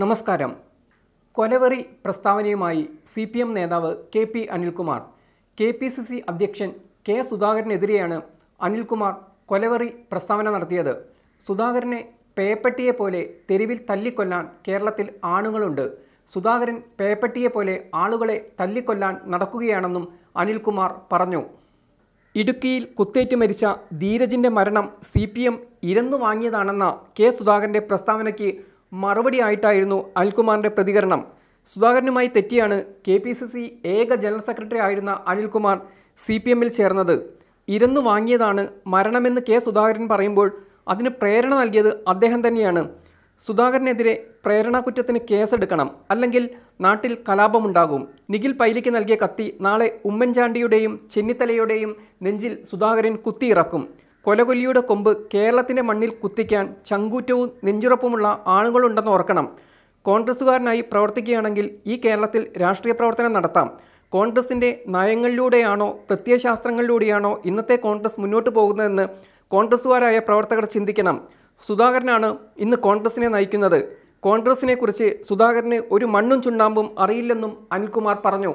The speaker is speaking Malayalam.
നമസ്കാരം കൊലവെറി പ്രസ്താവനയുമായി സി പി എം നേതാവ് K P Anilkumar K P C C അധ്യക്ഷൻ കെ സുധാകരനെതിരെയാണ് അനിൽകുമാർ കൊലവെറി പ്രസ്താവന നടത്തിയത് സുധാകരനെ പേപ്പട്ടിയെ പോലെ തെരുവിൽ തല്ലിക്കൊല്ലാൻ കേരളത്തിൽ ആണുങ്ങളുണ്ട് സുധാകരൻ പേപ്പട്ടിയെ പോലെ ആളുകളെ തല്ലിക്കൊല്ലാൻ നടക്കുകയാണെന്നും അനിൽകുമാർ പറഞ്ഞു ഇടുക്കിയിൽ കുത്തേറ്റ് മരിച്ച ധീരജിൻ്റെ മരണം സി പി എം ഇരന്നു വാങ്ങിയതാണെന്ന കെ സുധാകരൻ്റെ പ്രസ്താവനയ്ക്ക് മറുപടി ആയിട്ടായിരുന്നു അനിൽകുമാറിൻ്റെ പ്രതികരണം സുധാകരനുമായി തെറ്റിയാണ് കെ പി സി സി ഏക ജനറൽ സെക്രട്ടറി ആയിരുന്ന അനിൽകുമാർ സി പി എമ്മിൽ ചേർന്നത് ഇരന്നു വാങ്ങിയതാണ് മരണമെന്ന് കെ സുധാകരൻ പറയുമ്പോൾ അതിന് പ്രേരണ നൽകിയത് അദ്ദേഹം തന്നെയാണ് സുധാകരനെതിരെ കുറ്റത്തിന് കേസെടുക്കണം അല്ലെങ്കിൽ നാട്ടിൽ കലാപമുണ്ടാകും നിഖിൽ പൈലിക്ക് നൽകിയ കത്തി നാളെ ഉമ്മൻചാണ്ടിയുടെയും ചെന്നിത്തലയുടെയും നെഞ്ചിൽ സുധാകരൻ കുത്തിയിറക്കും കൊലകൊല്ലിയുടെ കൊമ്പ് കേരളത്തിൻ്റെ മണ്ണിൽ കുത്തിക്കാൻ ചങ്കൂറ്റവും നെഞ്ചുറപ്പുമുള്ള ആളുകളുണ്ടെന്ന് ഓർക്കണം കോൺഗ്രസ്സുകാരനായി പ്രവർത്തിക്കുകയാണെങ്കിൽ ഈ കേരളത്തിൽ രാഷ്ട്രീയ പ്രവർത്തനം നടത്താം കോൺഗ്രസിൻ്റെ നയങ്ങളിലൂടെയാണോ പ്രത്യയശാസ്ത്രങ്ങളിലൂടെയാണോ ഇന്നത്തെ കോൺഗ്രസ് മുന്നോട്ട് പോകുന്നതെന്ന് കോൺഗ്രസ്സുകാരായ പ്രവർത്തകർ ചിന്തിക്കണം സുധാകരനാണ് ഇന്ന് കോൺഗ്രസിനെ നയിക്കുന്നത് കോൺഗ്രസിനെക്കുറിച്ച് സുധാകരന് ഒരു മണ്ണും ചുണ്ടാമ്പും അറിയില്ലെന്നും അനിൽകുമാർ പറഞ്ഞു